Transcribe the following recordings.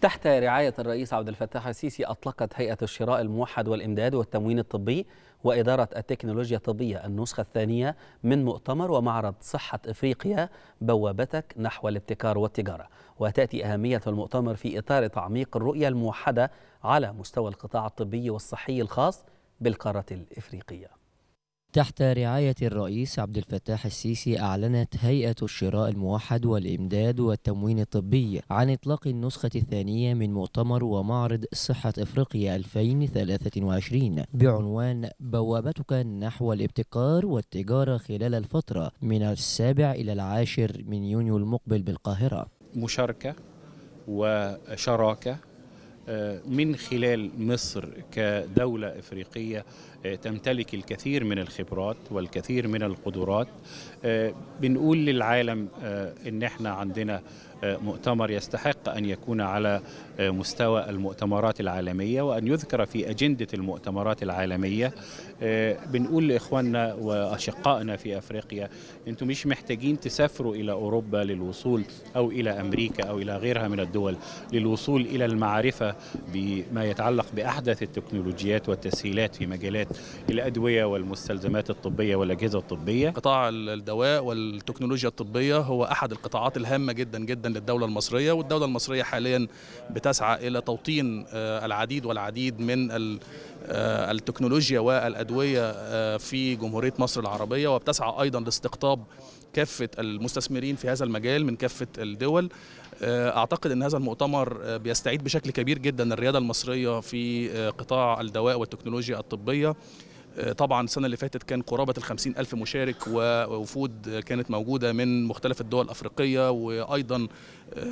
تحت رعاية الرئيس عبد الفتاح السيسي أطلقت هيئة الشراء الموحد والإمداد والتموين الطبي وإدارة التكنولوجيا الطبية النسخة الثانية من مؤتمر ومعرض صحة إفريقيا بوابتك نحو الابتكار والتجارة وتأتي أهمية المؤتمر في إطار تعميق الرؤية الموحدة على مستوى القطاع الطبي والصحي الخاص بالقارة الإفريقية تحت رعاية الرئيس عبد الفتاح السيسي أعلنت هيئة الشراء الموحد والإمداد والتموين الطبي عن إطلاق النسخة الثانية من مؤتمر ومعرض صحة إفريقيا 2023 بعنوان بوابتك نحو الابتكار والتجارة خلال الفترة من السابع إلى العاشر من يونيو المقبل بالقاهرة مشاركة وشراكة آه، من خلال مصر كدولة إفريقية آه، تمتلك الكثير من الخبرات والكثير من القدرات آه، بنقول للعالم آه، ان احنا عندنا مؤتمر يستحق ان يكون على مستوى المؤتمرات العالميه وان يذكر في اجنده المؤتمرات العالميه بنقول لاخواننا واشقائنا في افريقيا انتم مش محتاجين تسافروا الى اوروبا للوصول او الى امريكا او الى غيرها من الدول للوصول الى المعرفه بما يتعلق باحدث التكنولوجيات والتسهيلات في مجالات الأدوية والمستلزمات الطبية والأجهزة الطبية قطاع الدواء والتكنولوجيا الطبية هو أحد القطاعات الهامة جدا جدا للدولة المصرية والدولة المصرية حاليا بتسعى إلى توطين آه، العديد والعديد من آه، التكنولوجيا والأدوية آه، في جمهورية مصر العربية وبتسعى أيضا لاستقطاب كافه المستثمرين في هذا المجال من كافه الدول آه، اعتقد ان هذا المؤتمر آه، بيستعيد بشكل كبير جدا الرياده المصريه في آه، قطاع الدواء والتكنولوجيا الطبيه آه، طبعا السنة اللي فاتت كان قرابة الخمسين ألف مشارك ووفود كانت موجودة من مختلف الدول الأفريقية وأيضا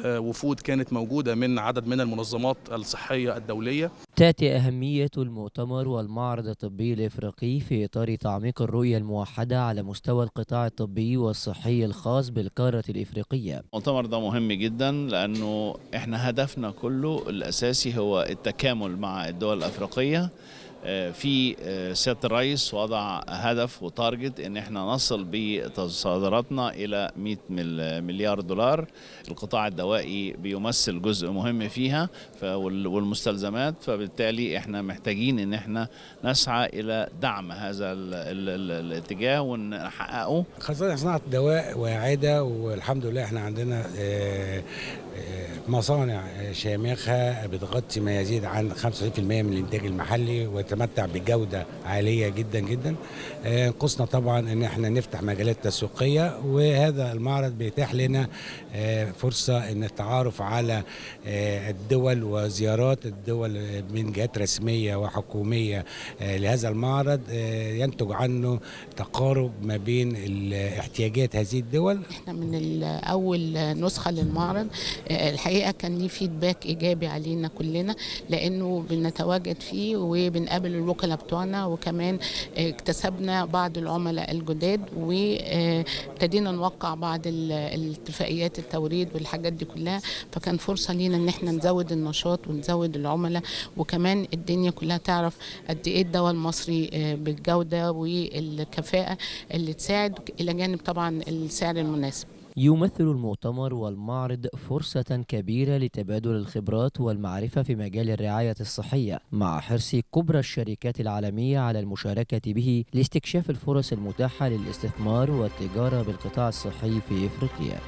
آه، وفود كانت موجودة من عدد من المنظمات الصحية الدولية تأتي أهمية المؤتمر والمعرض الطبي الإفريقي في إطار تعميق الرؤية الموحدة على مستوى القطاع الطبي والصحي الخاص بالقارة الإفريقية المؤتمر ده مهم جدا لأنه إحنا هدفنا كله الأساسي هو التكامل مع الدول الأفريقية آه، في سياده الرئيس وضع هدف وتارجت ان احنا نصل بتصادراتنا الى 100 مليار دولار القطاع الدوائي بيمثل جزء مهم فيها والمستلزمات فبالتالي احنا محتاجين ان احنا نسعى الى دعم هذا الاتجاه ونحققه خاصه صناعه دواء واعده والحمد لله احنا عندنا آه، آه، مصانع شامخه بتغطي ما يزيد عن 95% من الانتاج المحلي و بتتمتع بجوده عاليه جدا جدا آه، نقصنا طبعا ان احنا نفتح مجالات تسويقيه وهذا المعرض بيتاح لنا آه، فرصه ان التعارف على آه، الدول وزيارات الدول من جهات رسميه وحكوميه لهذا المعرض ينتج عنه تقارب ما بين احتياجات هذه الدول احنا من اول نسخه للمعرض الحقيقه كان ليه فيدباك ايجابي علينا كلنا لانه بنتواجد فيه وبنقابل مقابل الوكلاء بتوعنا وكمان اكتسبنا بعض العملاء الجداد وابتدينا نوقع بعض الاتفاقيات التوريد والحاجات دي كلها فكان فرصه لينا ان احنا نزود النشاط ونزود العملاء وكمان الدنيا كلها تعرف قد ايه الدواء المصري آه، بالجوده والكفاءه اللي تساعد الى جانب طبعا السعر المناسب يمثل المؤتمر والمعرض فرصة كبيرة لتبادل الخبرات والمعرفة في مجال الرعاية الصحية مع حرص كبرى الشركات العالمية على المشاركة به لاستكشاف الفرص المتاحة للاستثمار والتجارة بالقطاع الصحي في إفريقيا